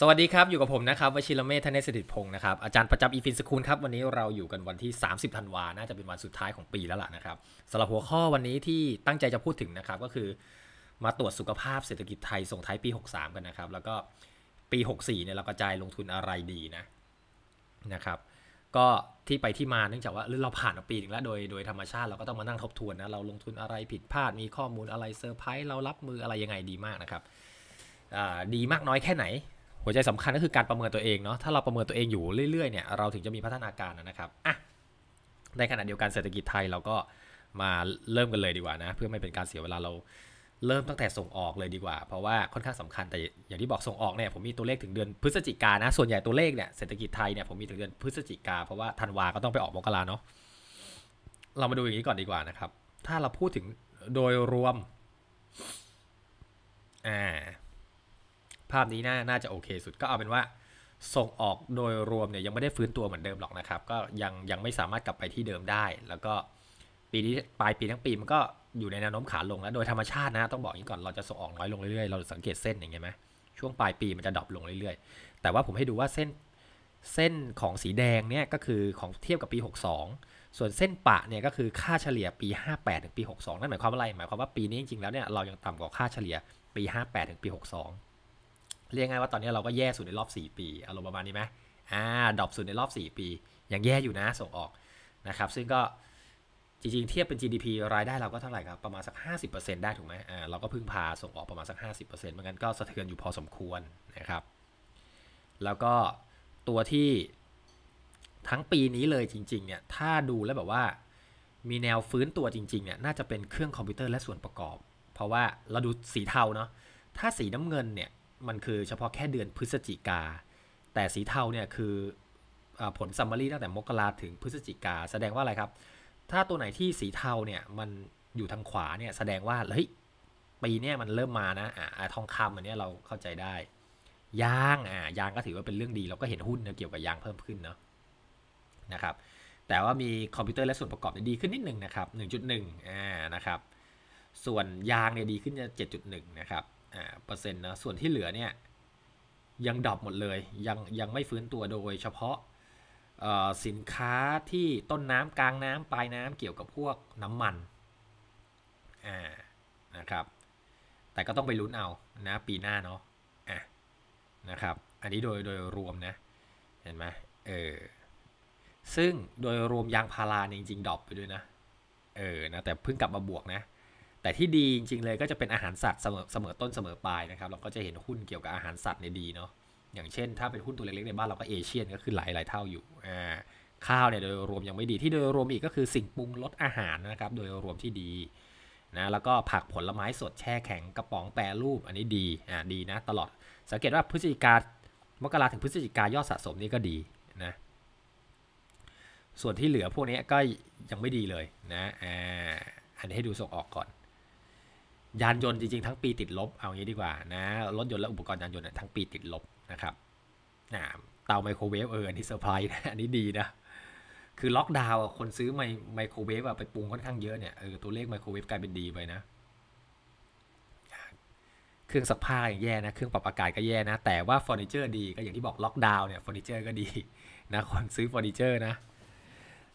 สวัสดีครับ อยู่กับผมนะครับวชิรเมธเนศดิตพงศ์นะครับ อาจารย์ประจำอีฟินสคูลครับ วันนี้เราอยู่กันวันที่ 30ธันวาน่าจะเป็นวันสุดท้ายของปีแล้วล่ะนะครับสำหรับหัวข้อวันนี้ที่ตั้งใจจะพูดถึงนะครับ ก็คือมาตรวจสุขภาพเศรษฐกิจไทย ส่งท้ายปี 63 กันนะครับ แล้วก็ปี 64เนี่ยเรากระจายลงทุนอะไรดีนะนะครับก็ที่ไปที่มาเนื่องจากว่าเราผ่านปีหนึ่งแล้วโดยโดยธรรมชาติเราก็ต้องมานั่งทบทวนนะเราลงทุนอะไรผิดพลาดมีข้อมูลอะไรเซอร์ไพรส์เรารับมืออะไรยังไงดีมากนะครับดีมากน้อยแค่ไหนัวใจสำคัญก็คือการประเมินตัวเองเนาะ ถ้าเราประเมินตัวเองอยู่เรื่อย ๆเนี่ย เราถึงจะมีพัฒนาการนะครับอ่ะ ในขณะเดียวกันเศรษฐกิจไทยเราก็มาเริ่มกันเลยดีกว่านะ เพื่อไม่เป็นการเสียเวลาเราเริ่มตั้งแต่ส่งออกเลยดีกว่า เพราะว่าค่อนข้างสำคัญ แต่อย่างที่บอกส่งออกเนี่ยผมมีตัวเลขถึงเดือนพฤศจิกานะ ส่วนใหญ่ตัวเลขเนี่ยเศรษฐกิจไทยเนี่ยผมมีถึงเดือนพฤศจิกาเพราะว่าธันวาก็ต้องไปออกมกราเนาะ เรามาดูอย่างนี้ก่อนดีกว่านะครับ ถ้าเราพูดถึงโดยรวม อ่าภาพนี้น่าจะโอเคสุดก็เอาเป็นว่าส่งออกโดยรวมเนี่ยยังไม่ได้ฟื้นตัวเหมือนเดิมหรอกนะครับ ก็ยังยังไม่สามารถกลับไปที่เดิมได้ แล้วก็ปีนี้ปลายปีทั้งปีมันก็อยู่ในแนวโน้มขาลงแล้ว โดยธรรมชาตินะ ต้องบอกอย่างนี้ก่อนเราจะส่งออก น้อยลงเรื่อยๆ เราสังเกตเส้นอย่างเงี้ยไหมช่วงปลายปีมันจะดรอปลงเรื่อย ๆ แต่ว่าผมให้ดูว่าเส้นเส้นของสีแดงเนี่ยก็คือของเทียบกับปี 62 ส่วนเส้นปะเนี่ยก็คือค่าเฉลี่ยปี 58ถึงปี62นั่นหมายความว่าอะไรหมายความว่าปีนี้จริงๆแล้วเนี่ยเรายังต่ำกว่าค่าเฉลี่ยปี 58ถึงปี 62เรียกง่ายว่าตอนนี้เราก็แย่สุดในรอบ 4 ปีอารมณ์ประมาณนี้ไหมอ่าดรอปสุดในรอบ4ปียังแย่อยู่นะส่งออกนะครับซึ่งก็จริงๆ เทียบเป็น GDP รายได้เราก็เท่าไหร่ครับประมาณสัก 50%ได้ถูกไหมอ่าเราก็พึ่งพาส่งออกประมาณสัก50%เหมือนกันก็สะเทือนอยู่พอสมควรนะครับแล้วก็ตัวที่ทั้งปีนี้เลยจริงๆเนี่ยถ้าดูแล้วแบบว่ามีแนวฟื้นตัวจริงๆเนี่ยน่าจะเป็นเครื่องคอมพิวเตอร์และส่วนประกอบ เพราะว่าเราดูสีเทาเนาะถ้าสีน้ำเงินเนี่ยมันคือเฉพาะแค่เดือนพฤศจิกา แต่สีเทาเนี่ยคืออผลซัมมารีตั้งแต่มกราถึงพฤศจิกาแสดงว่าอะไรครับ ถ้าตัวไหนที่สีเทาเนี่ยมันอยู่ทางขวาเนี่ยแสดงว่าเฮ้ยปีนี้มันเริ่มมานะ อ่าทองคำอันนี้เราเข้าใจได้ ยางอ่ายางก็ถือว่าเป็นเรื่องดีเราก็เห็นหุ้นเกี่ยวกับยางเพิ่มขึ้นเนาะนะครับ แต่ว่ามีคอมพิวเตอร์และส่วนประกอบดีขึ้นนิดหนึ่งนะครับ 1.1อ่านะครับ ส่วนยางเนี่ยดีขึ้นจะ7.1 นะครับเปอร์เซ็นต์นะส่วนที่เหลือเนี่ย ยังดับหมดเลย ยังยังไม่ฟื้นตัวโดยเฉพาะ สินค้าที่ต้นน้ำกลางน้ำปลายน้ำเกี่ยวกับพวกน้ำมันนะครับแต่ก็ต้องไปลุ้นเอานะปีหน้าเนาะะนะครับอันนี้โดยโดยรวมนะ เห็นไหมเออซึ่งโดยรวมยางพาราจริงๆดรอปไปด้วยนะเออนะแต่เพิ่งกลับมาบวกนะแต่ที่ดีจริงๆเลยก็จะเป็นอาหารสัตว์เสมอต้นเสมอปลายนะครับเราก็จะเห็นหุ้นเกี่ยวกับอาหารสัตว์เนี่ยดีเนาะอย่างเช่นถ้าเป็นหุ้นตัวเล็ก ๆ ในบ้านเราก็เอเชียนก็คือหลายหลายเท่าอยู่ข้าวเนี่ยโดยรวมยังไม่ดีที่โดยรวมอีกก็คือสิ่งปรุงรสอาหารนะครับโดยรวมที่ดีนะแล้วก็ผักผลไม้สดแช่แข็งกระป๋องแปรรูปอันนี้ดีอ่าดีนะตลอด สังเกตว่าพฤศจิกามกราถึงพฤศจิกายอดสะสมนี่ก็ดีนะส่วนที่เหลือพวกนี้ก็ยังไม่ดีเลยนะอ่าอันนี้ให้ดูส่งออกก่อนยานยนต์จริงๆ ทั้งปีติดลบ เอางี้ดีกว่านะ รถยนต์และอุปกรณ์ยานยนต์ทั้งปีติดลบนะครับนะเตาไมโครเวฟเอออันนี้เซอร์ไพรส์นะอันนี้ดีนะ คือล็อกดาวน์คนซื้อไมโครเวฟไปปรุงค่อนข้างเยอะเนี่ยเออตัวเลขไมโครเวฟกลายเป็นดีไปนะ เครื่องซักผ้าอย่างแย่นะ เครื่องปรับอากาศก็แย่นะ แต่ว่าเฟอร์นิเจอร์ดี ก็อย่างที่บอกล็อกดาวน์เนี่ยเฟอร์นิเจอร์ก็ดีนะคนซื้อเฟอร์นิเจอร์นะ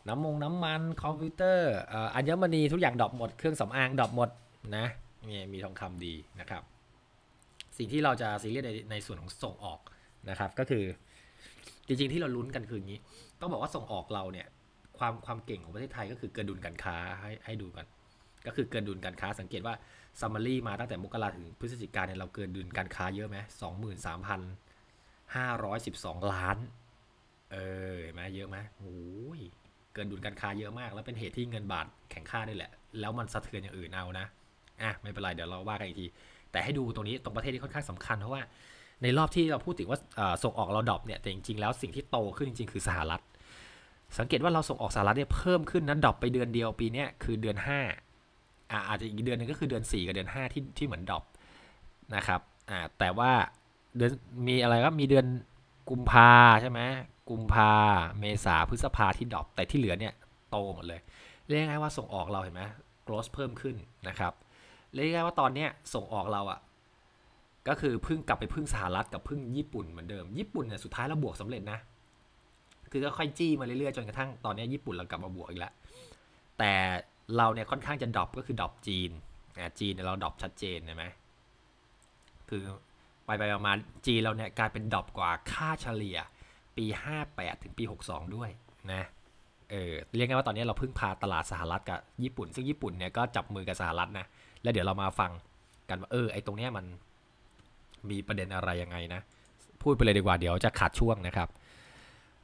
น้ำมงน้ำมันคอมพิวเตอร์อัญมณีทุกอย่างดรอปหมด เครื่องสำอางดรอปหมดนะนี่มีทองคำดีนะครับ สิ่งที่เราจะซีเรียสในในส่วนของส่งออกนะครับ ก็คือจริงๆที่เราลุ้นกันคืออย่างนี้ ต้องบอกว่าส่งออกเราเนี่ยความความเก่งของประเทศไทยก็คือเกินดุลการค้าให้ให้ดูกันก็คือเกินดุลการค้าสังเกตว่าซัมมารีมาตั้งแต่มกราถึงพฤศจิกาเนี่ยเราเกินดุลการค้าเยอะไหมสองหมื่นสามพันห้าร้อยสิบสองล้าน เออเห็นไหมเยอะไหมโอ้ยเกินดุลการค้าเยอะมาก แล้วเป็นเหตุที่เงินบาทแข็งค่าด้วยแหละแล้วมันสะเทือนอย่างอื่นเอานะอ่ะไม่เป็นไรเดี๋ยวเราว่ากันอีกที แต่ให้ดูตรงนี้ตรงประเทศที่ค่อนข้างสำคัญเพราะว่าในรอบที่เราพูดถึงว่าส่งออกเราดรอปเนี่ยแต่จริง ๆแล้วสิ่งที่โตขึ้นจริงๆคือสหรัฐ สังเกตว่าเราส่งออกสหรัฐเนี่ยเพิ่มขึ้นนะดรอปไปเดือนเดียวปีนี้คือเดือน5อ่าอาจจะอีกเดือนนึงก็คือเดือน 4 กับเดือน 5 ที่ที่เหมือนดรอปนะครับอ่าแต่ว่าเดือนมีอะไรก็มีเดือนกุมภาใช่ไหมกุมภาเมษาพฤษภาที่ดรอปแต่ที่เหลือเนี่ยโตหมดเลย เรียกง่ายว่าส่งออกเราเห็นไหม growth เพิ่มขึ้นนะครับเรียกได้ว่าตอนเนี้ยส่งออกเราอะก็คือพึ่งกลับไปพึ่งสหรัฐกับพึ่งญี่ปุ่นเหมือนเดิม ญี่ปุ่นเนี่ยสุดท้ายเราบวกสำเร็จนะคือก็ค่อยจี้มาเรื่อยๆจนกระทั่งตอนนี้ญี่ปุ่นเรากลับมาบวกอีกแล้วแต่เราเนี่ยค่อนข้างจะดรอปก็คือดรอปจีน่าจีนเนี่ยเราดรอปชัดเจนใช่ไหมคือไปไปมาจีนเราเนี่ยกลายเป็นดรอปกว่าค่าเฉลี่ย ปี 58ถึงปี62ด้วยนะเออเรียกง่ายว่าตอนนี้เราเพิ่งพาตลาดสหรัฐกับญี่ปุ่นซึ่งญี่ปุ่นเนี่ยก็จับมือกับสหรัฐนะแล้วเดี๋ยวเรามาฟังกันว่าเออไอตรงเนี้ยมันมีประเด็นอะไรยังไงนะพูดไปเลยดีกว่าเดี๋ยวจะขาดช่วงนะครับ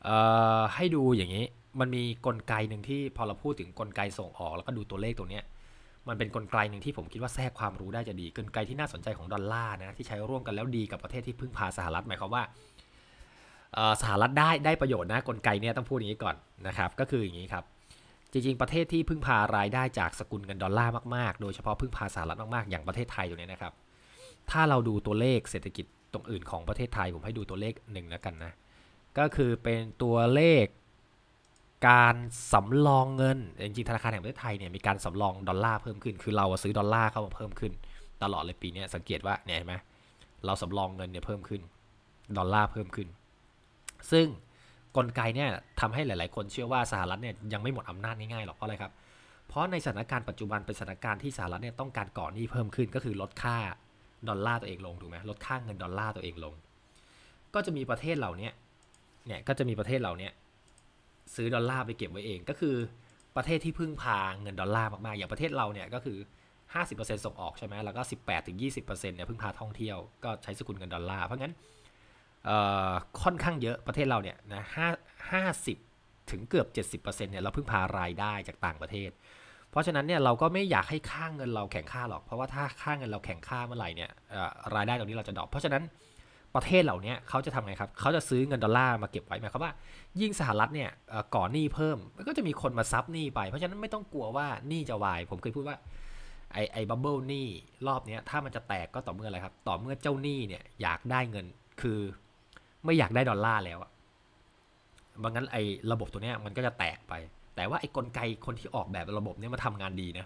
เอ่อให้ดูอย่างนี้มันมีกลไกหนึ่งที่พอเราพูดถึงกลไกส่งออกแล้วก็ดูตัวเลขตรงเนี้ยมันเป็นนกลไกหนึ่งที่ผมคิดว่าแทรกความรู้ได้จะดีกลไกที่น่าสนใจของดอลลาร์นะที่ใช้ร่วมกันแล้วดีกับประเทศที่พึ่งพาสหรัฐหมายความว่าสหรัฐได้ได้ประโยชน์นะกลไกเนี่ยต้องพูดอย่างนี้ก่อนนะครับก็คืออย่างนี้ครับจริงๆประเทศที่พึ่งพารายได้จากสกุลเงินดอลลาร์มากๆโดยเฉพาะพึ่งพาสหรัฐมากๆอย่างประเทศไทยอยู่นี่นะครับถ้าเราดูตัวเลขเศรษฐกิจตรงอื่นของประเทศไทยผมให้ดูตัวเลขหนึ่งแล้วกันนะก็คือเป็นตัวเลขการสำรองเงินจริงๆธนาคารแห่งประเทศไทยเนี่ยมีการสำรองดอลลาร์เพิ่มขึ้น คือเราซื้อดอลลาร์เข้ามาเพิ่มขึ้น ตลอดเลยปีนี้สังเกตว่าเนี่ยเห็นไหมเราสำรองเงินเนี่ยเพิ่มขึ้นดอลลาร์เพิ่มขึ้นซึ่งกลไกเนี่ยทำให้หลายๆ คนเชื่อว่าสหรัฐเนี่ยยังไม่หมดอำนาจง่าย ๆ หรอกเพราะอะไรครับ เพราะในสถานการณ์ปัจจุบันเป็นสถานการณ์ที่สหรัฐเนี่ยต้องการก่อหนี้เพิ่มขึ้นก็คือลดค่าดอลลาร์ตัวเองลงถูกไหมลดค่าเงินดอลลาร์ตัวเองลง ก็จะมีประเทศเหล่านี้เนี่ยก็จะมีประเทศเหล่านี้ซื้อดอลลาร์ไปเก็บไว้เอง ก็คือประเทศที่พึ่งพาเงินดอลลาร์มาก ๆ อย่างประเทศเราเนี่ยก็คือ 50%ส่งออกใช่ไหมแล้วก็18-20%เนี่ยพึ่งพาท่องเที่ยวก็ใช้สกุลเงินดอลลาร์เพราะงั้นค่อนข้างเยอะประเทศเราเนี่ยนะห้าห้าสิบถึงเกือบ 70%เนี่ยเราเพิ่งพารายได้จากต่างประเทศ เพราะฉะนั้นเนี่ยเราก็ไม่อยากให้ค่างเงินเราแข่งค่าหรอก เพราะว่าถ้าค่างเงินเราแข่งค่าเมื่อไหร่เนี่ยรายได้ตรงนี้เราจะดรอป เพราะฉะนั้นประเทศเหล่านี้เขาจะทำไงครับเขาจะซื้อเงินดอลลาร์มาเก็บไว้หมายความว่า ยิ่งสหรัฐเนี่ยก่อหนี้เพิ่มก็จะมีคนมาซับหนี้ไป เพราะฉะนั้นไม่ต้องกลัวว่าหนี้จะวาย ผมเคยพูดว่าไอ้ไอ้บับเบิลหนี้รอบนี้ถ้ามันจะแตกก็ต่อเมื่ออะไรครับต่อเมื่อเจ้าหนี้เนี่ยอยากได้เงินคืไม่อยากได้ดอลลาร์แล้ว บางงั้นไอ้ระบบตัวเนี้ยมันก็จะแตกไป แต่ว่าไอ้กลไกคนที่ออกแบบระบบเนี้ยมาทำงานดีนะ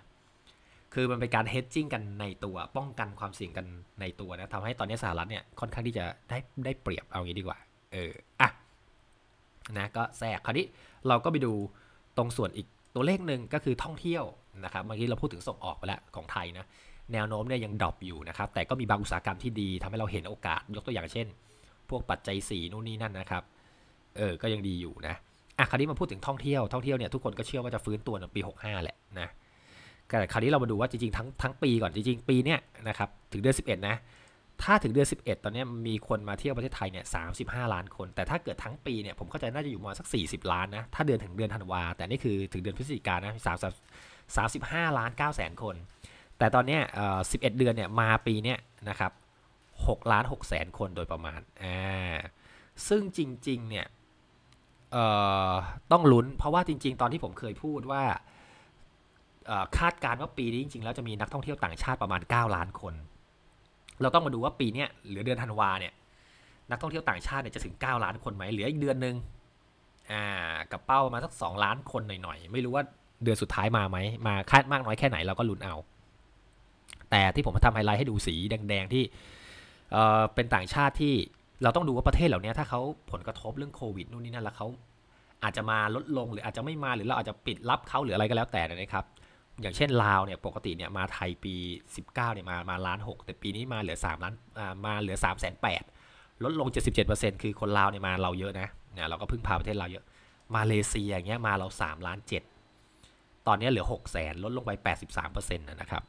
คือมันเป็นการเฮดจิ้งกันในตัว ป้องกันความเสี่ยงกันในตัวนะทำให้ตอนนี้สหรัฐเนี่ยค่อนข้างที่จะได้ได้เปรียบ เอางี้ดีกว่า เออ อ่ะ นะ ก็แทรกคราวนี้เราก็ไปดูตรงส่วนอีกตัวเลขหนึ่งก็คือท่องเที่ยวนะครับ เมื่อกี้เราพูดถึงส่งออกไปแล้วของไทยนะ แนวโน้มเนี่ยยังดรอปอยู่นะครับ แต่ก็มีบางอุตสาหกรรมที่ดี ทำให้เราเห็นโอกาส ยกตัวอย่างเช่นพวกปัจจัยสีนู่นนี่นั่นนะครับ เออ ก็ยังดีอยู่นะ อ่ะคราวนี้มาพูดถึงท่องเที่ยว ท่องเที่ยวเนี่ยทุกคนก็เชื่อว่าจะฟื้นตัวในปี65 แหละนะ แต่คราวนี้เรามาดูว่าจริงๆทั้งทั้งปีก่อนจริงๆปีเนี้ยนะครับถึงเดือน11นะ ถ้าถึงเดือน11 ตอนนี้มีคนมาเที่ยวประเทศไทยเนี่ยสาล้านคน แต่ถ้าเกิดทั้งปีเนี่ยผมเข้าใจน่าจะอยู่ประมาณสัก 40 ล้านนะ ถ้าเดือนถึงเดือนธันวา แต่นี่คือถึงเดือนพฤศจิกายนนะ้าล้านาแสนคน แต่ตอนนี้11 เดือนเนี่ยมาปีเนี้ยนะครับ6 ล้าน 6 แสน คนโดยประมาณอ่าซึ่งจริง ๆ เนี่ยต้องลุ้นเพราะว่าจริง ๆ ตอนที่ผมเคยพูดว่าคาดการณ์ว่าปีนี้จริง ๆ แล้วจะมีนักท่องเที่ยวต่างชาติประมาณ 9 ล้านคน เราต้องมาดูว่าปีนี้หรือเดือนธันวาเนี่ยนักท่องเที่ยวต่างชาติเนี่ยจะถึง 9 ล้านคนไหมเหลืออีกเดือนนึงอ่ากับเป้าประมาณสัก 2 ล้านคนหน่อยๆไม่รู้ว่าเดือนสุดท้ายมาไหมมาคาดมากน้อยแค่ไหนเราก็ลุ้นเอา แต่ที่ผมมาทำไฮไลท์ให้ดูสีแดง ๆที่เป็นต่างชาติที่เราต้องดูว่าประเทศเหล่านี้ถ้าเขาผลกระทบเรื่องโควิดนู่นนี่นั่นแล้วเขาอาจจะมาลดลงหรืออาจจะไม่มาหรือเราอาจจะปิดรับเขาหรืออะไรก็แล้วแต่นะครับอย่างเช่นลาวเนี่ยปกติเนี่ยมาไทยปี 19เนี่ยมามาล้านหแต่ปีนี้มาเหลือ3ล้านมาเหลือ3ามแสนแลดลง 77%คือคนลาวเนี่ยมาเราเยอะนะเนี่ยเราก็พึ่งพาประเทศเราเยอะ มาเลเซียอย่างเงี้ยมาเรา3ล้าน7 ตอนนี้เหลือ 6 0 0แสนลดลงไป83%นะครับ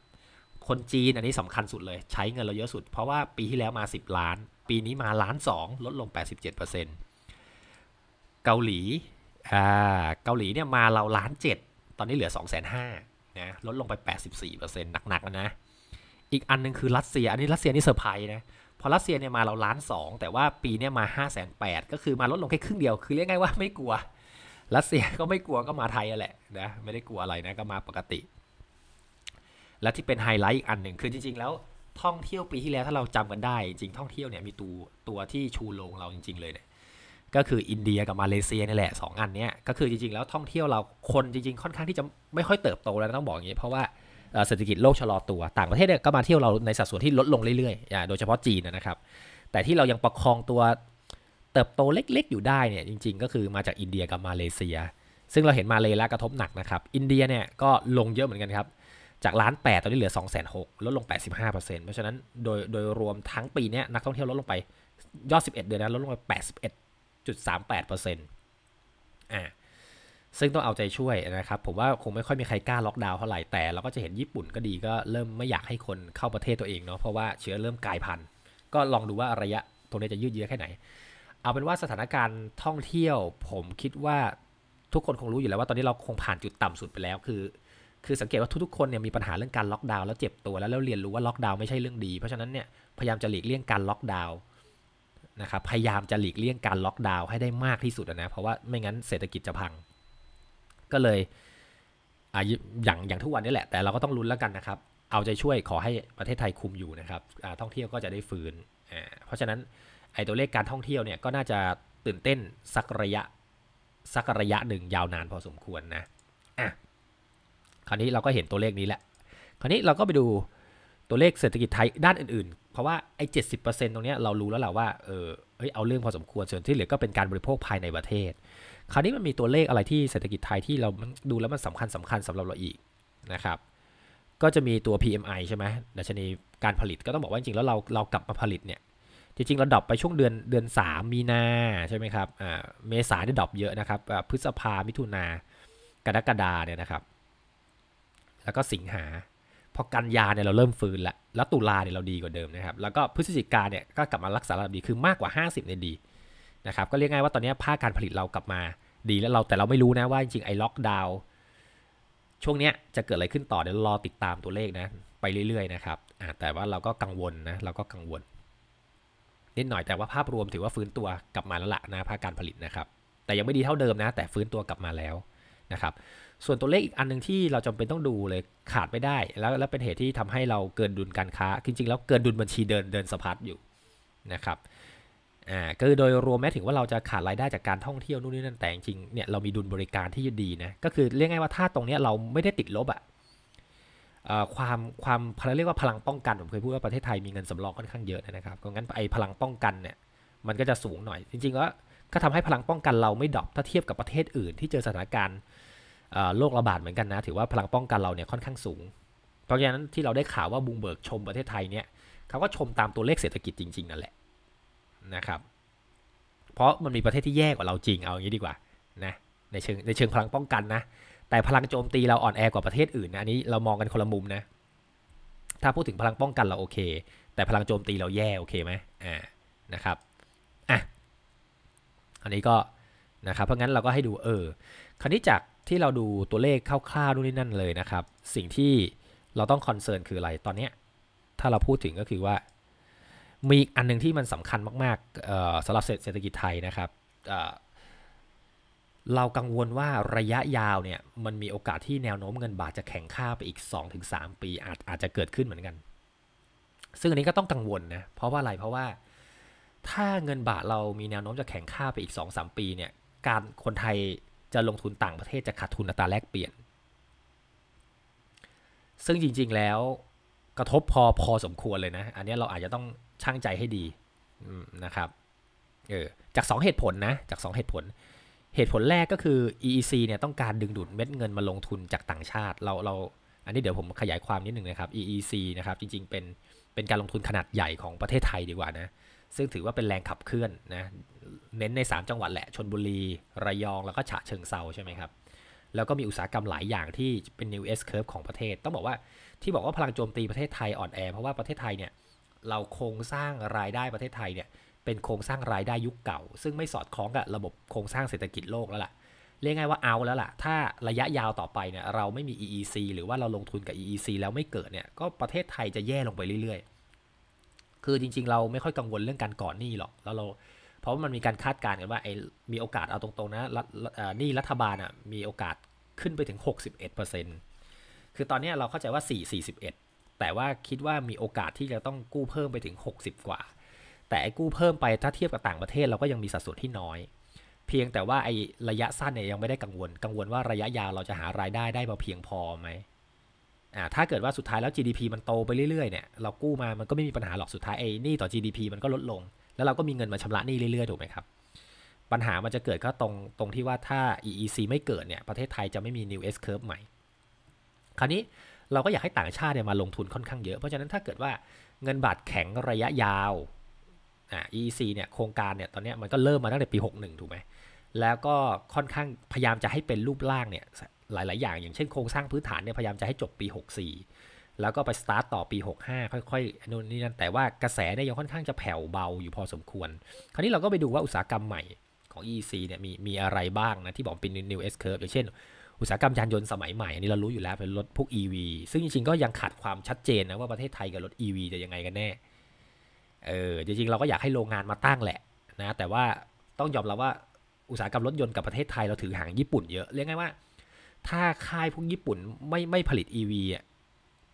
คนจีนอันนี้สำคัญสุดเลย ใช้เงินเราเยอะสุดเพราะว่าปีที่แล้วมา 10 ล้าน ปีนี้มาล้านสองลดลง 87%เกาหลีอ่าเกาหลีเนี่ยมาเราล้านเจ็ดตอนนี้เหลือ2 5 0 0 0นะลดลงไป84%หนักๆนะอีกอันนึงคือรัสเซียอันนี้รัสเซียนี่เซอร์ไพรส์นะพอรัสเซียเนี่ยมาเราล้านสองแต่ว่าปีเนี่ยมา5 8 0 0 0ก็คือมาลดลงแค่ครึ่งเดียวคือเรียกง่ายว่าไม่กลัวรัสเซียก็ไม่กลัวก็มาไทยแหละนะไม่ได้กลัวอะไรนะก็มาปกติและที่เป็นไฮไลท์อีกอันหนึ่งคือจริงๆแล้วท่องเที่ยวปีที่แล้วถ้าเราจำกันได้จริงท่องเที่ยวเนี่ยมีตัวตัวที่ชูโรงเราจริงๆเลยเนี่ยก็คืออินเดียกับมาเลเซียนี่แหละ2อันเนี้ยก็คือจริงๆ แล้วท่องเที่ยวเราคนจริงๆ ค่อนข้างที่จะไม่ค่อยเติบโตแล้วต้องบอกอย่างนี้ เพราะว่าเศรษฐกิจโลกชะลอตัวต่างประเทศก็มาเที่ยวเราในสัดส่วนที่ลดลงเรื่อยๆโดยเฉพาะจีนนะครับ แต่ที่เรายังประคองตัวเติบโตเล็กๆอยู่ได้เนี่ยจริง ๆ ก็คือมาจากอินเดียกับมาเลเซีย ซึ่งเราเห็นมาเลยแล้วกระทบหนักนะครับอินเดียเนี่ยก็ลงเยอะเหมือนกันครับจากล้านแปดตอนนี้เหลือ2องแสนหลดลง 85%เพราะฉะนั้นโดยโดยรวมทั้งปีนี้นักท่องเที่ยวลดลงไป ยอด 11 เดือนนั้นลดลงไป 81.38%อ่าซึ่งต้องเอาใจช่วยนะครับ ผมว่าคงไม่ค่อยมีใครกล้าล็อกดาวน์เท่าไหร่ แต่เราก็จะเห็นญี่ปุ่นก็ดีก็เริ่มไม่อยากให้คนเข้าประเทศตัวเองเนาะเพราะว่าเชื้อเริ่มกลายพันธุ์ก็ลองดูว่าระยะตรงนี้จะยืดเยื้อแค่ไหน เอาเป็นว่าสถานการณ์ท่องเที่ยวผมคิดว่าทุกคนคงรู้อยู่แล้วว่าตอนนี้เราคงผ่านจุดต่ำสุดไปแล้วคือคือสังเกตว่าทุก ๆคนเนี่ยมีปัญหาเรื่องการล็อกดาวน์แล้วเจ็บตัวแล้วแล้วเรียนรู้ว่าล็อกดาวน์ไม่ใช่เรื่องดีเพราะฉะนั้นเนี่ยพยายามจะหลีกเลี่ยงการล็อกดาวน์นะครับพยายามจะหลีกเลี่ยงการล็อกดาวน์ให้ได้มากที่สุดนะเพราะว่าไม่งั้นเศรษฐกิจจะพัง ก็เลยอย่างอย่างทุกวันนี้แหละแต่เราก็ต้องลุ้นแล้วกันนะครับเอาใจช่วยขอให้ประเทศไทยคุมอยู่นะครับท่องเที่ยวก็จะได้ฟื้นเพราะฉะนั้นไอ้ตัวเลขการท่องเที่ยวเนี่ยก็น่าจะตื่นเต้นสักระยะสักระยะหนึ่งยาวนานพอสมควรนะคราวนี้เราก็เห็นตัวเลขนี้แหละ คราวนี้เราก็ไปดูตัวเลขเศรษฐกิจไทยด้านอื่นๆ เพราะว่าไอ้เจ็ดสิบเปอร์เซ็นต์ตรงนี้เรารู้แล้วแหละว่า เออเอ้ย เอาเรื่องพอสมควร ส่วนที่เหลือก็เป็นการบริโภคภายในประเทศ คราวนี้มันมีตัวเลขอะไรที่เศรษฐกิจไทยที่เราดูแล้วมันสำคัญสำคัญสำหรับเราอีกนะครับ ก็จะมีตัว PMI ใช่ไหมดัชนีการผลิต ก็ต้องบอกว่าจริงๆแล้วเราเรากลับมาผลิตเนี่ย จริงๆเราดรอปไปช่วงเดือนเดือน 3 มีนาใช่ไหมครับ อ่า เมษาเนี่ยดรอปเยอะนะครับ พฤษภามิถุนากรกฎาเนี่ยนะครับแล้วก็สิงหาพอกันยาเนี่ยเราเริ่มฟื้นละแล้วตุลาเนี่ยเราดีกว่าเดิมนะครับ แล้วก็พฤศจิกาเนี่ยก็กลับมารักษาระดับดีคือมากกว่า 50ในดีนะครับก็เรียกง่ายว่าตอนนี้ภาคการผลิตเรากลับมาดีแล้วเราแต่เราไม่รู้นะว่าจริงๆไอ้ล็อกดาวน์ช่วงเนี้ยจะเกิดอะไรขึ้นต่อเดี๋ยวรอติดตามตัวเลขนะไปเรื่อยๆนะครับแต่ว่าเราก็กังวลนะเราก็กังวล นิดหน่อยแต่ว่าภาพรวมถือว่าฟื้นตัวกลับมาแล้วละนะภาคการผลิตนะครับ แต่ยังไม่ดีเท่าเดิมนะ แต่ฟื้นตัวกลับมาแล้วนะครับส่วนตัวเลขอีกอันหนึ่งที่เราจำเป็นต้องดูเลย ขาดไม่ได้ แล้วและเป็นเหตุที่ทำให้เราเกินดุลการค้าจริงๆแล้วเกินดุลบัญชีเดินเดินสะพัดอยู่นะครับอ่าก็โดยรวมแม้ถึงว่าเราจะขาดรายได้จากการท่องเที่ยวนู่นนี่นั่นแต่จริงเนี่ยเรามีดุลบริการที่ดีนะก็คือเรียกง่ายว่าถ้าตรงนี้เราไม่ได้ติดลบอะความความเราเรียกว่าพลังป้องกัน ผมเคยพูดว่าประเทศไทยมีเงินสำรองค่อนข้างเยอะนะครับงั้นไอ้พลังป้องกันเนี่ยมันก็จะสูงหน่อย จริงๆก็ก็ทำให้พลังป้องกันเราไม่ดรอปถ้าเทียบกับประเทศอื่น ที่เจอสถานการณ์โรคระบาดเหมือนกันนะ ถือว่าพลังป้องกันเราเนี่ยค่อนข้างสูง เพราะฉะนั้นที่เราได้ข่าวว่าบุงเบิกชมประเทศไทยเนี่ยเขาก็ชมตามตัวเลขเศรษฐกิจจริงๆนั่นแหละนะครับ เพราะมันมีประเทศที่แย่กว่าเราจริง เอาอย่างนี้ดีกว่านะในเชิงในเชิงพลังป้องกันนะ แต่พลังโจมตีเราอ่อนแอกว่าประเทศอื่นนะอันนี้เรามองกันคนละมุมนะถ้าพูดถึงพลังป้องกันเราโอเคแต่พลังโจมตีเราแย่โอเคไหมอ่านะครับอ่ะอันนี้ก็นะครับเพราะงั้นเราก็ให้ดูเออคราวนี้จากที่เราดูตัวเลขคร่าวๆดูนี่นั่นเลยนะครับ สิ่งที่เราต้องคอนเซิร์นคืออะไรตอนนี้ ถ้าเราพูดถึงก็คือว่า มีอันนึงที่มันสำคัญมากๆสำหรับเศรษฐกิจไทยนะครับเรากังวลว่าระยะยาวเนี่ย มันมีโอกาสที่แนวโน้มเงินบาทจะแข็งค่าไปอีก 2-3 ปีอาจอาจจะเกิดขึ้นเหมือนกัน ซึ่งอันนี้ก็ต้องกังวลนะเพราะว่าอะไรเพราะว่าถ้าเงินบาทเรามีแนวโน้มจะแข็งค่าไปอีก2-3ปีเนี่ยการคนไทยจะลงทุนต่างประเทศจะขาดทุนอัตราแลกเปลี่ยน ซึ่งจริงๆแล้วกระทบพอพอสมควรเลยนะ อันนี้เราอาจจะต้องช่างใจให้ดีนะครับ เออจาก 2 เหตุผลนะจาก2เหตุผลเหตุผลแรกก็คือ EEC เนี่ยต้องการดึงดูดเม็ดเงินมาลงทุนจากต่างชาติเราเราอันนี้เดี๋ยวผมขยายความนิดหนึ่งนะครับ EEC นะครับจริงๆ เป็นเป็นการลงทุนขนาดใหญ่ของประเทศไทยดีกว่านะซึ่งถือว่าเป็นแรงขับเคลื่อนนะเน้นใน 3 จังหวัดแหละชนบุรี ระยอง แล้วก็ฉะเชิงเซาใช่ไหมครับ แล้วก็มีอุตสาหกรรมหลายอย่างที่เป็น new S curve ของประเทศ ต้องบอกว่าที่บอกว่าพลังโจมตีประเทศไทยอ่อนแอเพราะว่าประเทศไทยเนี่ย เราโครงสร้างรายได้ประเทศไทยเนี่ย เป็นโครงสร้างรายได้ยุคเก่า ซึ่งไม่สอดคล้องกับระบบโครงสร้างเศรษฐกิจโลกแล้วล่ะเรียกง่ายว่าเอาแล้วล่ะถ้าระยะยาวต่อไปเนี่ยเราไม่มี EEC หรือว่าเราลงทุนกับ EEC แล้วไม่เกิดเนี่ยก็ประเทศไทยจะแย่ลงไปเรื่อยๆคือจริงๆเราไม่ค่อยกังวลเรื่องการก่อนหนี้หรอกแล้วเราเพราะมันมีการคาดการณ์กันว่าไอ้มีโอกาสเอาตรงๆนะหนี้รัฐบาลอ่ะมีโอกาสขึ้นไปถึง 61%คือตอนนี้เราเข้าใจว่า 4 41 แต่ว่าคิดว่ามีโอกาสที่จะต้องกู้เพิ่มไปถึง 60 กว่า แต่กู้เพิ่มไปถ้าเทียบกับต่างประเทศเราก็ยังมีสัดส่วนที่น้อย เพียงแต่ว่าไอ้ระยะสั้นเนี่ยยังไม่ได้กังวล กังวลว่าระยะยาวเราจะหารายได้ได้มาเพียงพอไหมอ่าถ้าเกิดว่าสุดท้ายแล้ว GDP มันโตไปเรื่อยๆ เนี่ย เรากู้มามันก็ไม่มีปัญหาหรอกสุดท้ายไอ้นี่ต่อ GDP มันก็ลดลง แล้วเราก็มีเงินมาชำระนี่เรื่อยๆ ถูกไหมครับ ปัญหามันจะเกิดก็ตรงตรงที่ว่าถ้า EEC ไม่เกิดเนี่ย ประเทศไทยจะไม่มี New S curve ใหม่ คราวนี้เราก็อยากให้ต่างชาติเนี่ยมาลงทุนค่อนข้างเยอะ เพราะฉะนั้นถ้าเกิดว่าเงินบาทแข็งระยะยาว อ่า EEC เนี่ยโครงการเนี่ยตอนนี้มันก็เริ่มมาตั้งแต่ปี 61ถูกไหม แล้วก็ค่อนข้างพยายามจะให้เป็นรูปร่างเนี่ยหลายๆ อย่าง อย่างเช่น โครง สร้างพื้นฐาน เนี่ย พยายาม จะ ให้ จบ ปี 64 แล้วก็ไป สตาร์ท ต่อปี 65 ค่อยๆนู่นนี่นั่น แต่ว่ากระแส เนี่ย ยัง ค่อนข้างจะแผ่ว เบาอยู่พอสมควร คราวนี้เราก็ไปดูว่าอุตสาหกรรมใหม่ของ EC เนี่ย มี มีอะไรบ้าง นะ ที่ บอก เป็น new S curve อย่างเช่น อุตสาหกรรม ยานยนต์ สมัยใหม่ อันนี้ เรารู้อยู่แล้ว เป็น รถ พวก EV ซึ่ง จริงๆก็ยัง ขาด ความ ชัดเจน นะ ว่า ประเทศไทย กับ รถ EV จะ ยังไง กัน แน่เออจริงๆเราก็อยากให้โรงงานมาตั้งแหละนะแต่ว่าต้องยอมรับว่าอุตสาหกรรมรถยนต์กับประเทศไทยเราถือห่างญี่ปุ่นเยอะเรียกง่ายว่าถ้าค่ายพวกญี่ปุ่นไม่ไม่ผลิต EV อ่ะ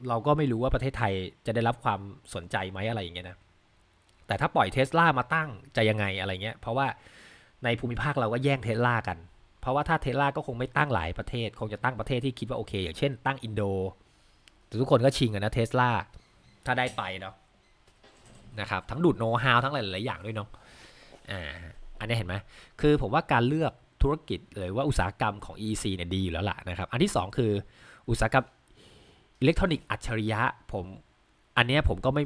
เราก็ไม่รู้ว่าประเทศไทยจะได้รับความสนใจไหมอะไรอย่างเงี้ยนะแต่ถ้าปล่อยเทสลามาตั้งจะยังไงอะไรเงี้ยเพราะว่าในภูมิภาคเราก็แย่งเทสลากันเพราะว่าถ้าเทสลาก็คงไม่ตั้งหลายประเทศคงจะตั้งประเทศที่คิดว่าโอเคอย่างเช่นตั้งอินโดแต่ทุกคนก็ชิงกันนะเทสลาถ้าได้ไปเนาะนะครับทั้งดูดโน้ตฮาวทั้งหลายหลายอย่างด้วยเนาะอ่าอันนี้เห็นไหมคือผมว่าการเลือกธุรกิจเลยว่าอุตสาหกรรมของ EC เนี่ยดีอยู่แล้วล่ะนะครับ อันที่ 2 คืออุตสาหกรรมอิเล็กทรอนิกส์อัจฉริยะ ผมอันนี้ผมก็ไม่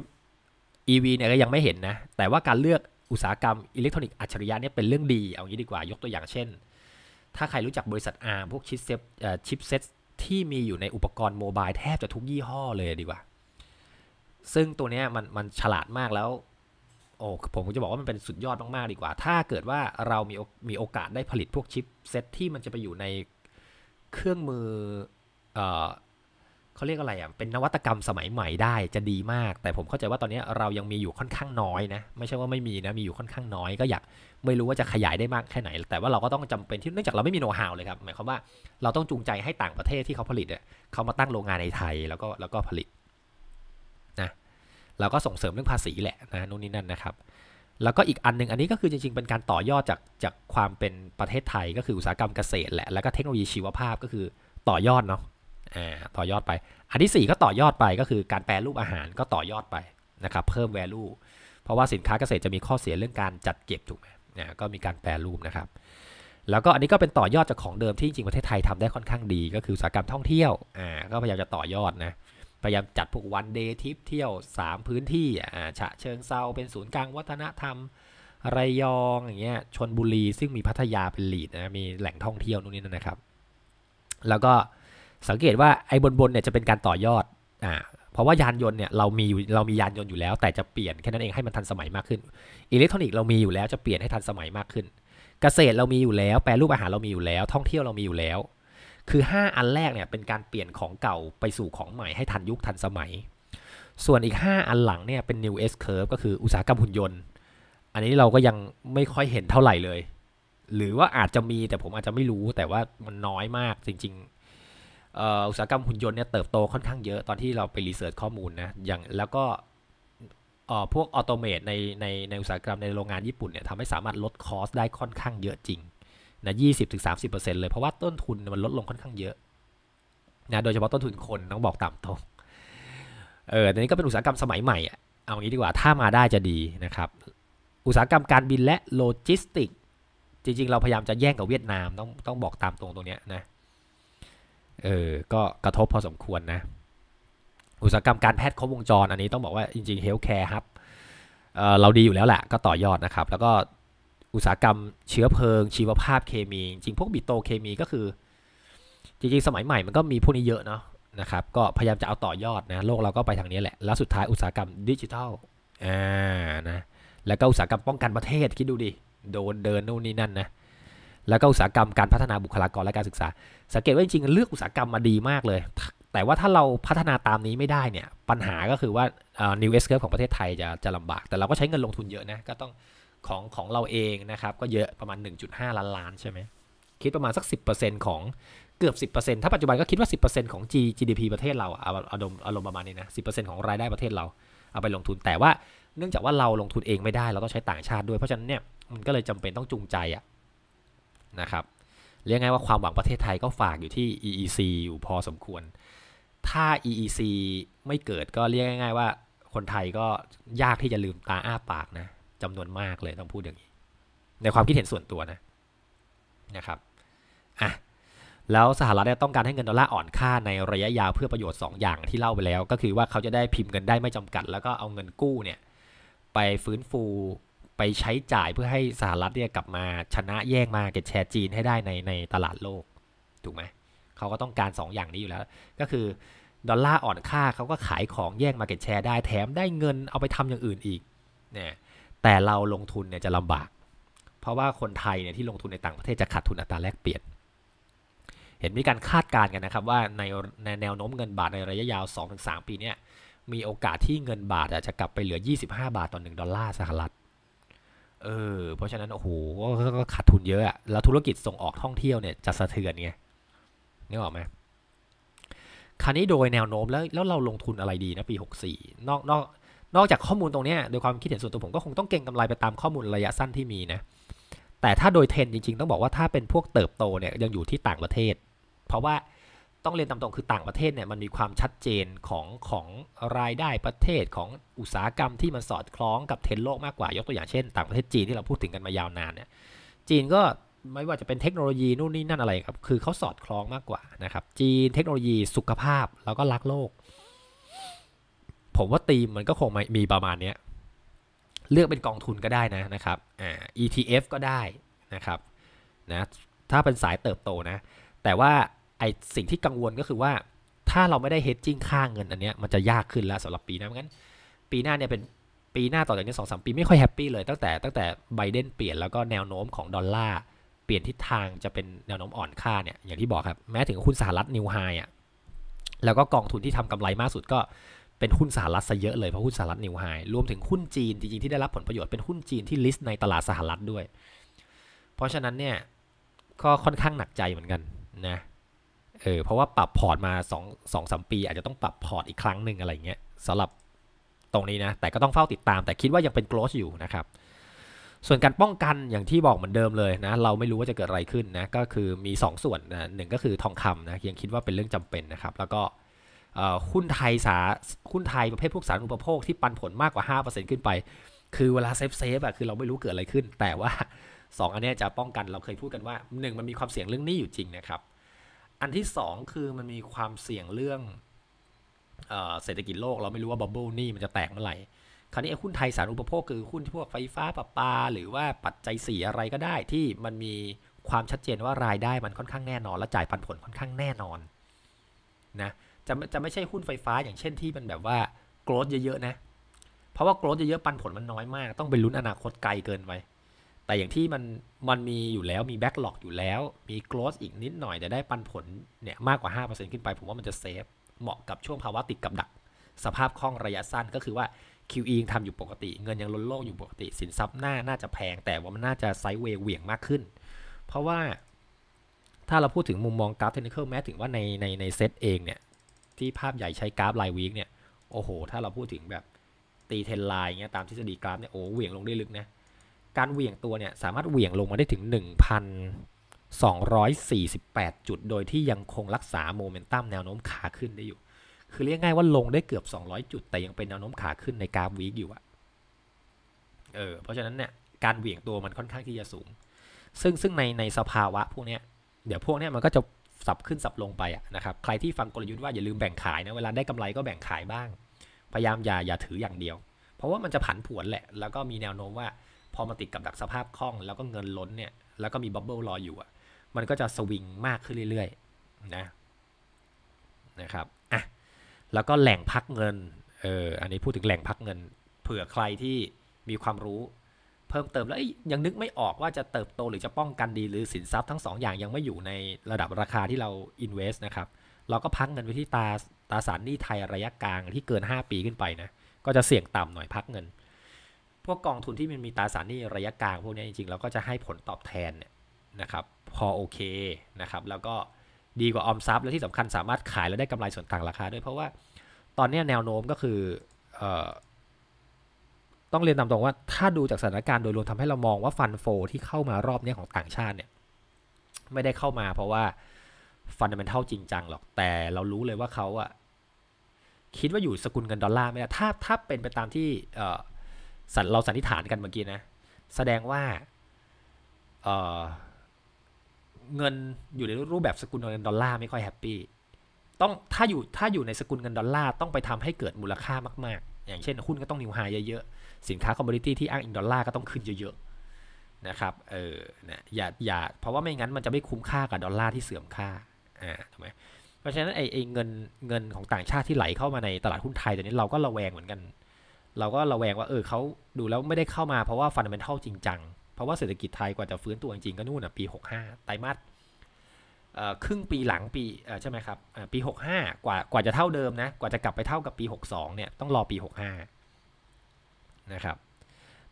EV เนี่ยก็ยังไม่เห็นนะ แต่ว่าการเลือกอุตสาหกรรมอิเล็กทรอนิกส์อัจฉริยะเนี่ยเป็นเรื่องดี เอางี้ดีกว่า ยกตัวอย่างเช่น ถ้าใครรู้จักบริษัท ARM พวกชิปเซตชิปเซตที่มีอยู่ในอุปกรณ์โมบายแทบจะทุกยี่ห้อเลยดีกว่า ซึ่งตัวนี้มันมันฉลาดมากแล้วโอ้ผมจะบอกว่ามันเป็นสุดยอดมากๆดีกว่า ถ้าเกิดว่าเรามีมีโอกาสได้ผลิตพวกชิปเซ็ตที่มันจะไปอยู่ในเครื่องมือเออเขาเรียกอะไรอ่ะเป็นนวัตกรรมสมัยใหม่ได้จะดีมาก แต่ผมเข้าใจว่าตอนนี้เรายังมีอยู่ค่อนข้างน้อย นะ ไม่ใช่ว่าไม่มีนะมีอยู่ค่อนข้างน้อยก็อยากไม่รู้ว่าจะขยายได้มากแค่ไหน แต่ว่าเราก็ต้องจำเป็นที่เนื่องจากเราไม่มีโน้ตฮาวเลยครับหมายความว่าเราต้องจูงใจให้ต่างประเทศที่เขาผลิตเขามาตั้งโรงงานในไทยแล้วก็แล้วก็ผลิตนะเราก็ส่งเสริมเรื่องภาษีแหละนะนู่นนี่นั่นนะครับ แล้วก็อีกอันนึงอันนี้ก็คือจริงๆ เป็นการต่อยอดจากจากความเป็นประเทศไทยก็คืออุตสาหกรรมเกษตรแหละแล้วก็เทคโนโลยีชีวภาพก็คือ ต่อยอดเนาะอ่าต่อยอดไป อันที่ 4 ก็ต่อยอดไปก็คือการแปลรูปอาหารก็ต่อยอดไปนะครับ เพิ่ม value เพราะว่าสินค้าเกษตรจะมีข้อเสียเรื่องการจัดเก็บถูกไหมนะก็มีการแปลรูปนะครับ แล้วก็อันนี้ก็เป็นต่อยอดจากของเดิมที่จริงๆประเทศไทยทำได้ค่อนข้างดีก็คืออุตสาหกรรมท่องเที่ยวอ่าก็พยายามจะต่อยอดนะพยายามจัดพวกวันเดย์ทริปเที่ยว 3 พื้นที่อ่าฉะเชิงเซาเป็นศูนย์กลาง วัฒนธรรมระยองอย่างเงี้ยชนบุรี ซึ่งมีพัทยาเป็นหลีดนะมีแหล่งท่องเที่ยวนู่นนี่นะครับ แล้วก็สังเกตว่าไอ้บนบนเนี่ยจะเป็นการต่อยอดอ่าเพราะว่ายานยนต์เนี่ยเรามีเรามียานยนต์อยู่แล้วแต่จะเปลี่ยนแค่นั้นเองให้มันทันสมัยมากขึ้นอิเล็กทรอนิกส์เรามีอยู่แล้วจะเปลี่ยนให้ทันสมัยมากขึ้น เกษตรเรามีอยู่แล้วแปรรูปอาหารเรามีอยู่แล้ว ท่องเที่ยวเรามีอยู่แล้วคือ 5 อันแรกเนี่ยเป็นการเปลี่ยนของเก่าไปสู่ของใหม่ให้ทันยุคทันสมัย ส่วนอีก 5 อันหลังเนี่ยเป็น new S curve ก็คืออุตสาหกรรมหุ่นยนต์ อันนี้เราก็ยังไม่ค่อยเห็นเท่าไหร่เลย หรือว่าอาจจะมีแต่ผมอาจจะไม่รู้แต่ว่ามันน้อยมากจริงๆ อุตสาหกรรมหุ่นยนต์เนี่ยเติบโตค่อนข้างเยอะตอนที่เราไปรีเสิร์ชข้อมูลนะอย่างแล้วก็พวกออโตเมตในในในอุตสาหกรรมในโรงงานญี่ปุ่นเนี่ยทำให้สามารถลดคอสได้ค่อนข้างเยอะจริงนะยี่สิบถึงสามสิบเปอร์เซ็นต์เลย เพราะว่าต้นทุน มันลดลงค่อนข้างเยอะนะโดยเฉพาะต้นทุนคนต้องบอกตามตรงเอออันนี้ก็เป็นอุตสาหกรรมสมัยใหม่อ่ะเอางี้ดีกว่าถ้ามาได้จะดีนะครับ อุตสาหกรรมการบินและโลจิสติก จริงๆ เราพยายามจะแย่งกับเวียดนามต้องต้องบอกตามตรงตรงเนี้ยนะเออก็กระทบพอสมควรนะ อุตสาหกรรมการแพทย์ครบวงจร อันนี้ต้องบอกว่าจริงๆเฮลท์แคร์ครับเราดีอยู่แล้วแหละก็ต่อยอดนะครับ แล้วก็อุตสาหกรรมเชื้อเพลิง ชีวภาพเคมี จริงพวกบิโตเคมีก็คือ จริงๆ สมัยใหม่มันก็มีพวกนี้เยอะเนาะนะครับก็พยายามจะเอาต่อยอดนะโลกเราก็ไปทางนี้แหละแล้วสุดท้ายอุตสาหกรรมดิจิทัลอ่านะแล้วก็อุตสาหกรรมป้องกันประเทศคิดดูดิโดนเดินนู่นนี่นั่นนะแล้วก็อุตสาหกรรมการพัฒนาบุคลากรและการศึกษาสังเกตว่าจริงๆเลือกอุตสาหกรรมมาดีมากเลย แต่ว่าถ้าเราพัฒนาตามนี้ไม่ได้เนี่ยปัญหาก็คือว่า new S curve ของประเทศไทยจะจะลำบากแต่เราก็ใช้เงินลงทุนเยอะนะก็ต้องของของเราเองนะครับ ก็เยอะประมาณ 1.5 ล้านล้านใช่ไหมคิดประมาณสัก 10%ของเกือบ 10%ถ้าปัจจุบันก็คิดว่า 10%ของ G GDP ประเทศเราเอาอารมณ์อารมณ์ประมาณนี้นะ10%ของรายได้ประเทศเรา เอาไปลงทุนแต่ว่าเนื่องจากว่าเราลงทุนเองไม่ได้เราต้องใช้ต่างชาติด้วยเพราะฉะนั้นเนี่ย มันก็เลยจำเป็นต้องจูงใจอะนะครับเรียกง่ายว่าความหวังประเทศไทยก็ฝากอยู่ที่ EEC อยู่พอสมควร ถ้า EEC ไม่เกิดก็เรียกง่าย ๆว่า คนไทยก็ยากที่จะลืมตาอ้าปากนะจำนวนมากเลยต้องพูดอย่างนี้ในความคิดเห็นส่วนตัวนะนะครับอ่ะแล้วสหรัฐต้องการให้เงินดอลลาร์อ่อนค่าในระยะยาวเพื่อประโยชน์ 2 อย่างที่เล่าไปแล้ว ก็คือว่าเขาจะได้พิมพ์เงินได้ไม่จำกัด แล้วก็เอาเงินกู้เนี่ย ไปฟื้นฟูไปใช้จ่ายเพื่อให้สหรัฐเนี่ยกลับมาชนะแย่งมาเก็ตแชร์จีนให้ได้ในในตลาดโลกถูกไหมเขาก็ต้องการ 2 อย่างนี้อยู่แล้ว ก็คือดอลลาร์อ่อนค่า เขาก็ขายของแย่งมาเก็ตแชร์ได้แถมได้เงินเอาไปทำอย่างอื่นอีกเนี่ยแต่เราลงทุนเนี่ยจะลำบาก เพราะว่าคนไทยเนี่ยที่ลงทุนในต่างประเทศจะขาดทุนอัตราแลกเปลี่ยน เห็นมีการคาดการณ์กันนะครับ ว่าในในแนวโน้มเงินบาทในระยะยาว 2-3 ปีเนี่ย มีโอกาสที่เงินบาทจะกลับไปเหลือ 25 บาทต่อ1ดอลลาร์สหรัฐ เออ เพราะฉะนั้นโอ้โห ก็ขาดทุนเยอะอะ แล้วธุรกิจส่งออกท่องเที่ยวเนี่ยจะสะเทือนไงนึกออกไหมคราวนี้โดยแนวโน้มแล้วแล้วเราลงทุนอะไรดีนะปี 64 นอกนอกนอกจากข้อมูลตรงนี้โดยความคิดเห็นส่วนตัวผมก็คงต้องเก่งกำไรไปตามข้อมูลระยะสั้นที่มีนะแต่ถ้าโดยเทรนจริงๆ ต้องบอกว่าถ้าเป็นพวกเติบโตเนี่ยยังอยู่ที่ต่างประเทศ เพราะว่าต้องเรียนตามตรงคือต่างประเทศเนี่ยมันมีความชัดเจนของของรายได้ประเทศของอุตสาหกรรมที่มันสอดคล้องกับเทรนโลกมากกว่า ยกตัวอย่างเช่นต่างประเทศจีนที่เราพูดถึงกันมายาวนานเนี่ยจีนก็ไม่ว่าจะเป็นเทคโนโลยีนู่นนี่นั่นอะไรครับคือเขาสอดคล้องมากกว่านะครับจีนเทคโนโลยีสุขภาพแล้วก็รักโลกผมว่าตีมมันก็คงมีประมาณนี้เลือกเป็นกองทุนก็ได้นะนะครับ อ่า ETF ก็ได้นะครับ นะ ถ้าเป็นสายเติบโตนะ แต่ว่าไอสิ่งที่กังวลก็คือว่า ถ้าเราไม่ได้ hedging ค่าเงินอันเนี้ยมันจะยากขึ้นแล้วสำหรับปีหน้างั้น ปีหน้าเนี่ยเป็นปีหน้าต่อจากนี้สองสามปี ไม่ค่อยแฮปปี้เลย ตั้งแต่ตั้งแต่ไบเดนเปลี่ยนแล้วก็แนวโน้มของดอลลาร์เปลี่ยนทิศทางจะเป็นแนวโน้มอ่อนค่าเนี่ย อย่างที่บอกครับแม้ถึงคุณสหรัฐนิวไฮอ่ะแล้วก็กองทุนที่ทำกำไรมากสุดก็เป็นหุ้นสหรัฐซะเยอะเลยเพราะหุ้นสหรัฐนิวไฮรวมถึงหุ้นจีนจริงๆ ที่ได้รับผลประโยชน์เป็นหุ้นจีนที่ลิสต์ในตลาดสหรัฐด้วย เพราะฉะนั้นเนี่ย ก็ค่อนข้างหนักใจเหมือนกันนะเออเพราะว่าปรับพอร์ตมา2อสองสปี อาจจะต้องปรับพอร์ตอีกครั้งหนึ่งอะไรเงี้ยสำหรับตรงนี้นะ แต่ก็ต้องเฝ้าติดตาม แต่คิดว่ายังเป็นโกลด์อยู่นะครับ ส่วนการป้องกันอย่างที่บอกเหมือนเดิมเลยนะ เราไม่รู้ว่าจะเกิดอะไรขึ้นนะก็คือมี 2สส่วนนะหนึ่งก็คือทองคำนะยังคิดว่าเป็นเรื่องจำเป็นนะครับ แล้วก็หุ้นไทยสาหุ้นไทยประเภทพวกสารอุปโภคที่ปันผลมากกว่า 5%ขึ้นไป คือเวลาเซฟเซฟอะคือเราไม่รู้เกิดอะไรขึ้นแต่ว่า 2 อันนี้จะป้องกันเราเคยพูดกันว่า1มันมีความเสี่ยงเรื่องนี้อยู่จริงนะครับอันที่ 2 คือมันมีความเสี่ยงเรื่องเศรษฐกิจโลกเราไม่รู้ว่าบับเบิลนี่มันจะแตกเมื่อไหร่คราวนี้หุ้นไทยสารอุปโภคคือหุ้นพวกไฟฟ้าประปา หรือว่าปัจจัยสีอะไรก็ได้ ที่มันมีความชัดเจนว่ารายได้มันค่อนข้างแน่นอน และจ่ายปันผลค่อนข้างแน่นอน นะจะจะไม่ใช่หุ้นไฟฟ้า อย่างเช่นที่มันแบบว่าโกรดเยอะๆนะ เพราะว่าโกรดเยอะๆปันผลมันน้อยมาก ต้องไปลุ้นอนาคตไกลเกินไป แต่อย่างที่มันมันมีอยู่แล้วมีแบ็กหลอกอยู่แล้ว มีโกรดอีกนิดหน่อย แต่ได้ปันผลเนี่ยมากกว่า 5%ขึ้นไป ผมว่ามันจะเซฟ เหมาะกับช่วงภาวะติดกับดัก สภาพคล่องระยะสั้นก็คือว่า QE ยังทำอยู่ปกติ เงินยังล้นโลกอยู่ปกติสินทรัพย์หน้า น่าจะแพงแต่ว่ามันน่าจะไซด์เวย์เหวี่ยงมากขึ้นเพราะว่าถ้าเราพูดถึงมุมมองกราฟเทคนิคแม้ถึงว่าในในในเซตเองเนี่ยที่ภาพใหญ่ใช้กราฟรายวีคเนี่ย โอ้โห ถ้าเราพูดถึงแบบตีเทนไลน์เงี้ยตามทฤษฎีกราฟ เนี่ย โอ้ เหวี่ยงลงได้ลึกนะ การเหวี่ยงตัวเนี่ย สามารถเหวี่ยงลงมาได้ถึง 1,248 จุด โดยที่ยังคงรักษาโมเมนตัมแนวโน้มขาขึ้นได้อยู่ คือเรียกง่ายว่าลงได้เกือบ 200 จุด แต่ยังเป็นแนวโน้มขาขึ้นในกราฟวีคอยู่อะเออ เพราะฉะนั้นเนี่ยการเหวี่ยงตัวมันค่อนข้างที่จะสูง ซึ่งซึ่งในในสภาวะพวกเนี้ยเดี๋ยวพวกเนี้ยมันก็จะสับขึ้นสับลงไปนะครับ ใคร ที่ฟังกลยุทธ์ว่าอย่าลืมแบ่งขาย นะ เวลาได้กำไรก็แบ่งขายบ้าง พยายามอย่า อย่าถืออย่างเดียว เพราะว่ามันจะผันผวนแหละ แล้วก็มีแนวโน้มว่าพอมาติดกับดักสภาพคล่องแล้วก็เงินล้น เนี่ย แล้วก็มีบับเบิลรออยู่อ่ะ มันก็จะสวิงมากขึ้นเรื่อย ๆ นะนะครับ อ่ะ แล้วก็แหล่งพักเงิน เออ อันนี้พูดถึงแหล่งพักเงิน เผื่อใครที่มีความรู้เพิ่มเติมแล้ว ยังนึกไม่ออกว่าจะเติบโต หรือจะป้องกันดีหรือสินทรัพย์ทั้ง2ออย่างยังไม่อยู่ในระดับราคาที่เรา invest นะครับเราก็พักเงินไว้ที่ตาตาสารหนี้ไทยระยะกลางที่เกิน 5 ปีขึ้นไปนะก็จะเสี่ยงต่ำหน่อยพักเงิน พวกกองทุนที่มันมีตาสารหนี้ระยะกลางพวกนี้จริงๆเราก็จะให้ผลตอบแทนนนะครับพอโอเคนะครับแล้วก็ดีกว่าออมทรัพย์และที่สำคัญสามารถขายแล้วได้กำไรส่วนต่างราคา ด้วยเพราะว่าตอนนี้แนวโน้มก็คืออต้องเรียนตามตรงว่าถ้าดูจากสถานการณ์โดยรวมทำให้เรามองว่าฟันโฟที่เข้ามารอบนี้ของต่างชาติเนี่ย ไม่ได้เข้ามาเพราะว่าฟันเดมนเท่าจริงจังหรอกแต่เรารู้เลยว่าเขาอะคิดว่าอยู่สกุลเงินดอลลาร์ไม่ได้ถ้าถ้าเป็นไปตามที่สันเราสันนิษฐานกันเมื่อกี้นะ แสดงว่าเเงินอยู่ในรูปแบบสกุลเงินดอลลาร์ไม่ค่อยแฮปปี้ต้องถ้าอยู่ถ้าอยู่ในสกุลเงินดอลลาร์ต้องไปทำให้เกิดมูลค่ามากๆอย่างเช่นหุ้นก็ต้องนิวไฮเยอะสินค้าคอมมูนิตี้ที่อ้างอิงดอลลาร์ก็ต้องขึ้นเยอะๆนะครับเออนะอย่าอย่าเพราะว่าไม่งั้น มันจะไม่คุ้มค่ากับ ดอลลาร์ที่เสื่อมค่าอ่าถูกไหมเพราะฉะนั้นไอ้เงินเงินของต่างชาติที่ไหลเข้ามาในตลาดหุ้นไทยตอนนี้เราก็ระแวงเหมือนกัน เราก็ระแวงว่าเออเขาดูแล้วไม่ได้เข้ามาเพราะว่าฟันเดเมนทัลจริงจังเพราะว่าเศรษฐกิจไทยกว่าจะฟื้นตัวจริงๆก็นู่นอ่ะปี65ไตรมาสครึ่งปีหลังปีใช่ไหมครับปี65กว่ากว่าจะเท่าเดิมนะกว่าจะกลับไปเท่ากับปี 62เนี่ยต้องรอปี65นะครับ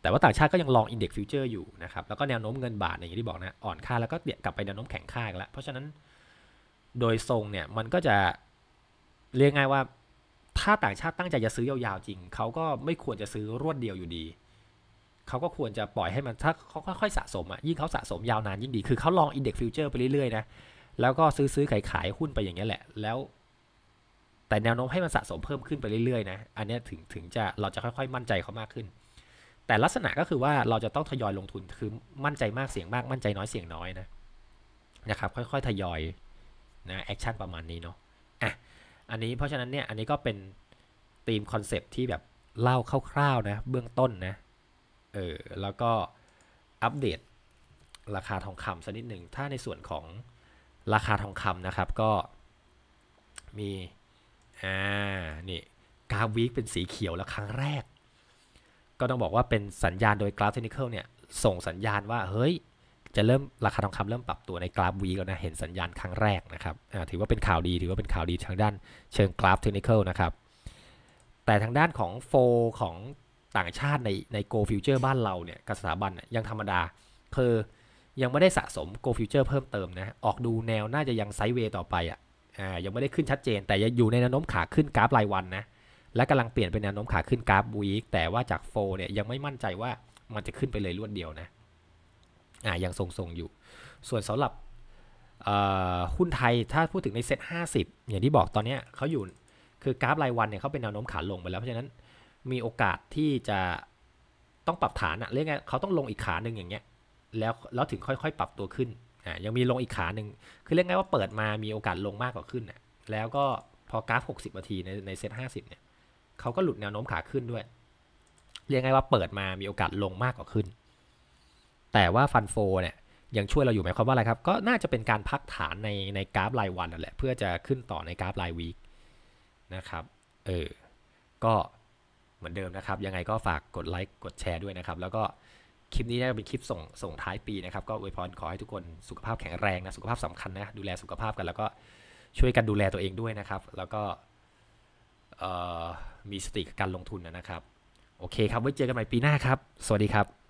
แต่ว่าต่างชาติก็ยังลองอินเด็กซ์ฟิวเจอร์อยู่นะครับแล้วก็แนวโน้มเงินบาทอย่างที่บอกนะอ่อนค่าแล้วก็เดี่ยกลับไปแนวโน้มแข็งค่าอีกแล้วเพราะฉะนั้นโดยทรงเนี่ยมันก็จะเรียกง่ายว่าถ้าต่างชาติตั้งใจจะซื้อยาวๆ จริง เขาก็ไม่ควรจะซื้อรวดเดียวอยู่ดี เขาก็ควรจะปล่อยให้มันถ้าเขาค่อยๆสะสมอ่ะยิ่งเขาสะสมยาวนานยิ่งดีคือเขาลองอินเด็กซ์ฟิวเจอร์ไปเรื่อยๆนะแล้วก็ซื้อซื้อขายขายหุ้นไปอย่างนี้แหละแล้วแต่แนวโน้มให้มันสะสมเพิ่มขึ้นไปเรื่อยๆ นะ อันนี้ถึงถึงจะเราจะค่อยๆมั่นใจเขามากขึ้น แต่ลักษณะก็คือว่าเราจะต้องทยอยลงทุนคือมั่นใจมากเสี่ยงมาก มั่นใจน้อยเสี่ยงน้อยนะนะครับค่อยๆทยอยนะแอคชั่นประมาณนี้เนาะ อ่ะ อันนี้เพราะฉะนั้นเนี่ย อันนี้ก็เป็นธีมคอนเซปที่แบบเล่าคร่าวๆนะ เบื้องต้นนะ เออ แล้วก็อัปเดต ราคาทองคำสักนิดหนึ่ง ถ้าในส่วนของราคาทองคำนะครับก็มีอ่านี่กราฟวีคเป็นสีเขียวแล้วครั้งแรก ก็ต้องบอกว่าเป็นสัญญาณโดยกราฟเทคนิคเนี่ยส่งสัญญาณว่าเฮ้ยจะเริ่มราคาทองคำเริ่มปรับตัวในกราฟวีแล้วนะเห็นสัญญาณครั้งแรกนะครับถือว่าเป็นข่าวดีถือว่าเป็นข่าวดีทางด้านเชิงกราฟเทคนิคนะครับแต่ทางด้านของโฟของต่างชาติในในโกลฟิวเจอร์บ้านเราเนี่ยกับสถาบันยังธรรมดาคือยังไม่ได้สะสมโกลฟิวเจอร์เพิ่มเติมนะออกดูแนวน่าจะยังไซด์เวย์ต่อไปอะ่ะอ่ายังไม่ได้ขึ้นชัดเจน แต่ยังอยู่ในแนวโน้มขาขึ้นกราฟรายวันนะและกำลังเปลี่ยนเป็นแนวโน้มขาขึ้นกราฟบูอีกแต่ว่าจากโฟเนี่ยยังไม่มั่นใจว่ามันจะขึ้นไปเลยรวดเดียวนะอ่ายังทรงๆอยู่ ส่วนสำหรับหุ้นไทยถ้าพูดถึงในเซ็ติบอย่างที่บอกตอนนี้เขาอยู่คือกราฟรายวันเนี่ยเขาเป็นแนวโน้มขาลงไปแล้ว เพราะฉะนั้นมีโอกาสที่จะต้องปรับฐานอะเรียกไงเขาต้องลงอีกขาหนึ่งอย่างเงี้ยแล้วแล้วถึงค่อยๆปรับตัวขึ้นอ่ายังมีลงอีกขาหนึ่งคือเรียกง่ายว่าเปิดมา มีโอกาสลงมากกว่าขึ้นนะแล้วก็พอกราฟ 60 นาทีในในเซต 50 เนี่ยเขาก็หลุดแนวโน้มขาขึ้นด้วย เรียกง่ายว่าเปิดมามีโอกาสลงมากกว่าขึ้น แต่ว่าฟันโฟเนี่ย ยังช่วยเราอยู่ไหมครับว่าอะไรครับ ก็น่าจะเป็นการพักฐานในในกราฟรายวันนั่นแหละ เพื่อจะขึ้นต่อในกราฟรายวีคนะครับ เออ ก็เหมือนเดิมนะครับ ยังไงก็ฝากกดไลค์ กดแชร์ด้วยนะครับ แล้วก็คลิปนี้น่าจะเป็นคลิปส่งส่งท้ายปีนะครับก็อวยพรขอให้ทุกคนสุขภาพแข็งแรงนะสุขภาพสำคัญนะดูแลสุขภาพกันแล้วก็ช่วยกันดูแลตัวเองด้วยนะครับ แล้วก็มีสติกับการลงทุนนะครับ โอเคครับไว้เจอกันใหม่ปีหน้าครับ สวัสดีครับ